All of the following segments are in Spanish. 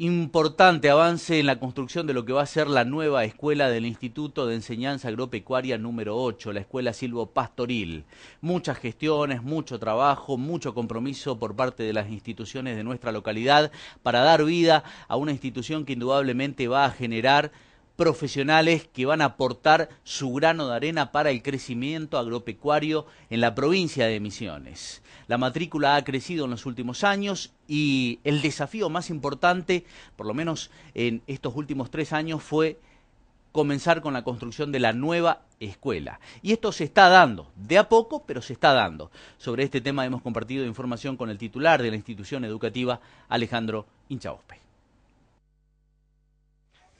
importante avance en la construcción de lo que va a ser la nueva escuela del Instituto de Enseñanza Agropecuaria número 8, la Escuela Silvo Pastoril. Muchas gestiones, mucho trabajo, mucho compromiso por parte de las instituciones de nuestra localidad para dar vida a una institución que indudablemente va a generar profesionales que van a aportar su grano de arena para el crecimiento agropecuario en la provincia de Misiones. La matrícula ha crecido en los últimos años y el desafío más importante, por lo menos en estos últimos tres años, fue comenzar con la construcción de la nueva escuela. Y esto se está dando, de a poco, pero se está dando. Sobre este tema hemos compartido información con el titular de la institución educativa, Alejandro Inchaospe.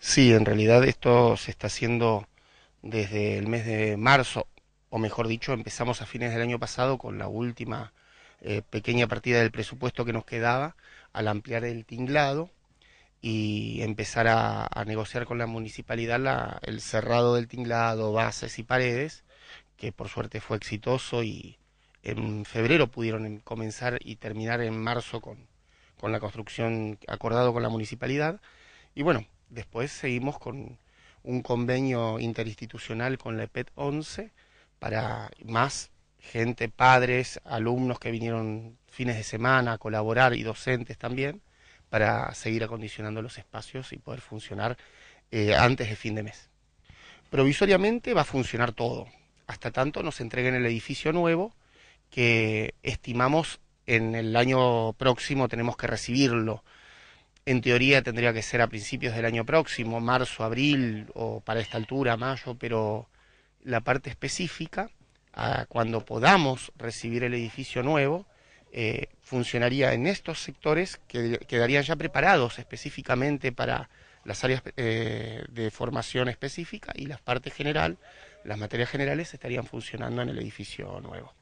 Sí, en realidad esto se está haciendo desde el mes de marzo, o mejor dicho, empezamos a fines del año pasado con la última eh, pequeña partida del presupuesto que nos quedaba al ampliar el tinglado y empezar a, negociar con la municipalidad la, el cerrado del tinglado, bases y paredes, que por suerte fue exitoso y en febrero pudieron em, comenzar y terminar en marzo con, con la construcción acordado con la municipalidad. Y bueno, Después seguimos con un convenio interinstitucional con la EPET 11 para más gente, padres, alumnos que vinieron fines de semana a colaborar y docentes también para seguir acondicionando los espacios y poder funcionar eh, antes de fin de mes. Provisoriamente va a funcionar todo, hasta tanto nos entreguen el edificio nuevo que estimamos en el año próximo tenemos que recibirlo en teoría tendría que ser a principios del año próximo, marzo, abril o para esta altura, mayo, pero la parte específica, a cuando podamos recibir el edificio nuevo, eh, funcionaría en estos sectores que quedarían ya preparados específicamente para las áreas eh, de formación específica y las partes general, las materias generales estarían funcionando en el edificio nuevo.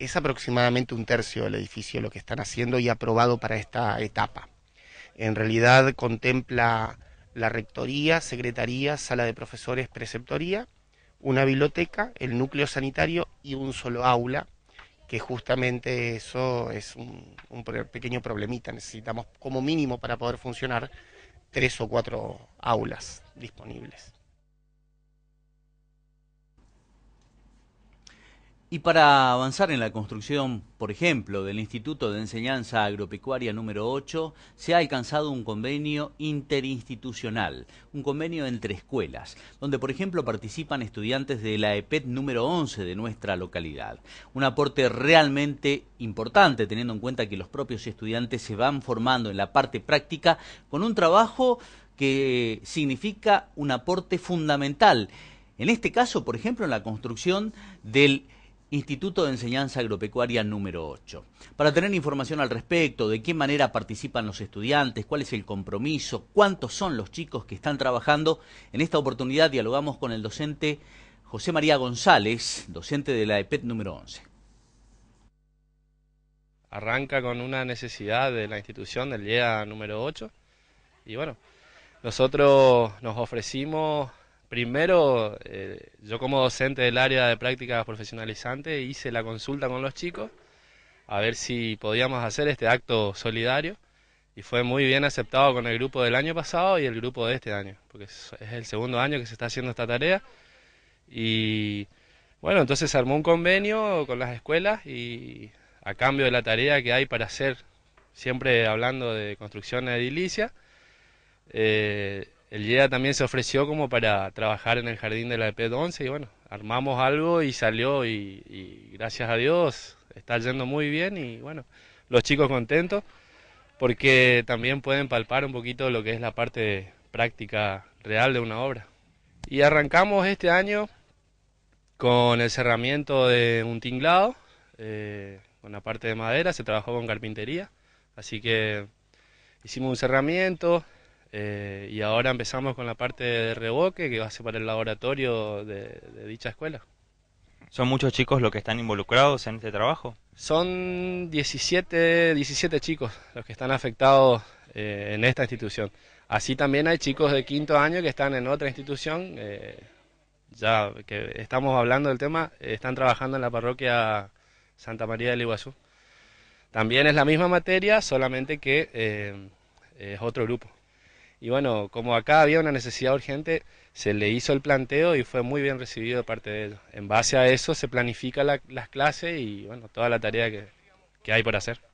Es aproximadamente un tercio del edificio lo que están haciendo y aprobado para esta etapa en realidad contempla la rectoría, secretaría, sala de profesores, preceptoría, una biblioteca, el núcleo sanitario y un solo aula, que justamente eso es un, un pequeño problemita. Necesitamos como mínimo para poder funcionar tres o cuatro aulas disponibles. Y para avanzar en la construcción, por ejemplo, del Instituto de Enseñanza Agropecuaria número 8, se ha alcanzado un convenio interinstitucional, un convenio entre escuelas, donde, por ejemplo, participan estudiantes de la EPET número 11 de nuestra localidad. Un aporte realmente importante, teniendo en cuenta que los propios estudiantes se van formando en la parte práctica con un trabajo que significa un aporte fundamental. En este caso, por ejemplo, en la construcción del Instituto de Enseñanza Agropecuaria número 8. Para tener información al respecto, de qué manera participan los estudiantes, cuál es el compromiso, cuántos son los chicos que están trabajando, en esta oportunidad dialogamos con el docente José María González, docente de la EPET número 11. Arranca con una necesidad de la institución del día e número 8 y bueno, nosotros nos ofrecimos Primero, eh, yo como docente del área de prácticas profesionalizantes hice la consulta con los chicos a ver si podíamos hacer este acto solidario y fue muy bien aceptado con el grupo del año pasado y el grupo de este año, porque es el segundo año que se está haciendo esta tarea y bueno, entonces se armó un convenio con las escuelas y a cambio de la tarea que hay para hacer, siempre hablando de construcción edilicia, eh, el JEA también se ofreció como para trabajar en el jardín de la EP11 y bueno, armamos algo y salió y, gracias a Dios está yendo muy bien y bueno, los chicos contentos porque también pueden palpar un poquito lo que es la parte práctica real de una obra. Y arrancamos este año con el cerramiento de un tinglado, eh, con la parte de madera, se trabajó con carpintería, así que hicimos un cerramiento, eh, y ahora empezamos con la parte de revoque, que va a ser para el laboratorio de, dicha escuela. ¿Son muchos chicos los que están involucrados en este trabajo? Son 17, 17 chicos los que están afectados eh, en esta institución. Así también hay chicos de quinto año que están en otra institución, eh, ya que estamos hablando del tema, están trabajando en la parroquia Santa María del Iguazú. También es la misma materia, solamente que es otro grupo. Y bueno, como acá había una necesidad urgente, se le hizo el planteo y fue muy bien recibido de parte de ellos. En base a eso se planifica la, las clases y bueno, toda la tarea que, que hay por hacer.